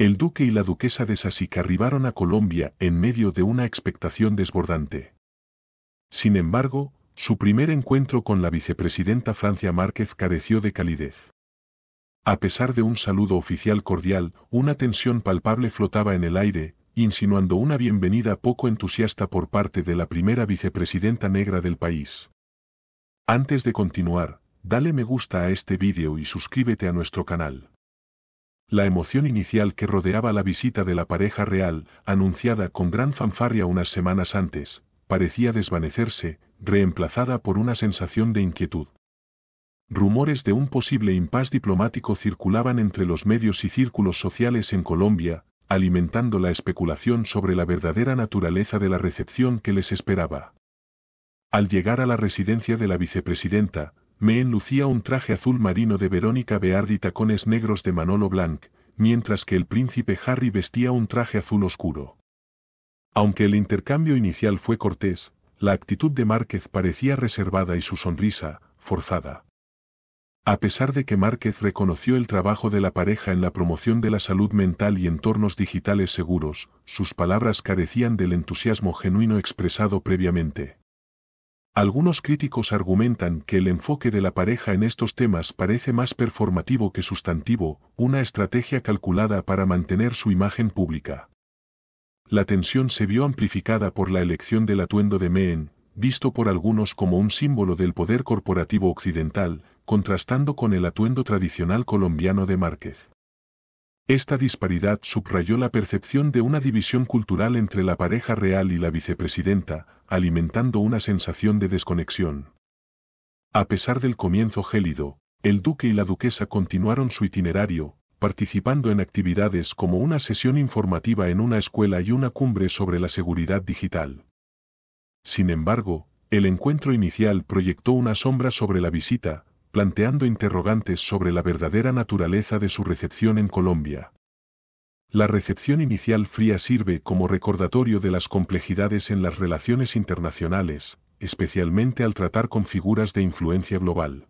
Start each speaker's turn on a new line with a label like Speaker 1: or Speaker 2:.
Speaker 1: El duque y la duquesa de Sassica arribaron a Colombia en medio de una expectación desbordante. Sin embargo, su primer encuentro con la vicepresidenta Francia Márquez careció de calidez. A pesar de un saludo oficial cordial, una tensión palpable flotaba en el aire, insinuando una bienvenida poco entusiasta por parte de la primera vicepresidenta negra del país. Antes de continuar, dale me gusta a este vídeo y suscríbete a nuestro canal. La emoción inicial que rodeaba la visita de la pareja real, anunciada con gran fanfarria unas semanas antes, parecía desvanecerse, reemplazada por una sensación de inquietud. Rumores de un posible impas diplomático circulaban entre los medios y círculos sociales en Colombia, alimentando la especulación sobre la verdadera naturaleza de la recepción que les esperaba. Al llegar a la residencia de la vicepresidenta, me enlucía un traje azul marino de Verónica Beard y tacones negros de Manolo Blanc, mientras que el príncipe Harry vestía un traje azul oscuro. Aunque el intercambio inicial fue cortés, la actitud de Márquez parecía reservada y su sonrisa, forzada. A pesar de que Márquez reconoció el trabajo de la pareja en la promoción de la salud mental y entornos digitales seguros, sus palabras carecían del entusiasmo genuino expresado previamente. Algunos críticos argumentan que el enfoque de la pareja en estos temas parece más performativo que sustantivo, una estrategia calculada para mantener su imagen pública. La tensión se vio amplificada por la elección del atuendo de Mehen, visto por algunos como un símbolo del poder corporativo occidental, contrastando con el atuendo tradicional colombiano de Márquez. Esta disparidad subrayó la percepción de una división cultural entre la pareja real y la vicepresidenta, alimentando una sensación de desconexión. A pesar del comienzo gélido, el duque y la duquesa continuaron su itinerario, participando en actividades como una sesión informativa en una escuela y una cumbre sobre la seguridad digital. Sin embargo, el encuentro inicial proyectó una sombra sobre la visita, planteando interrogantes sobre la verdadera naturaleza de su recepción en Colombia. La recepción inicial fría sirve como recordatorio de las complejidades en las relaciones internacionales, especialmente al tratar con figuras de influencia global.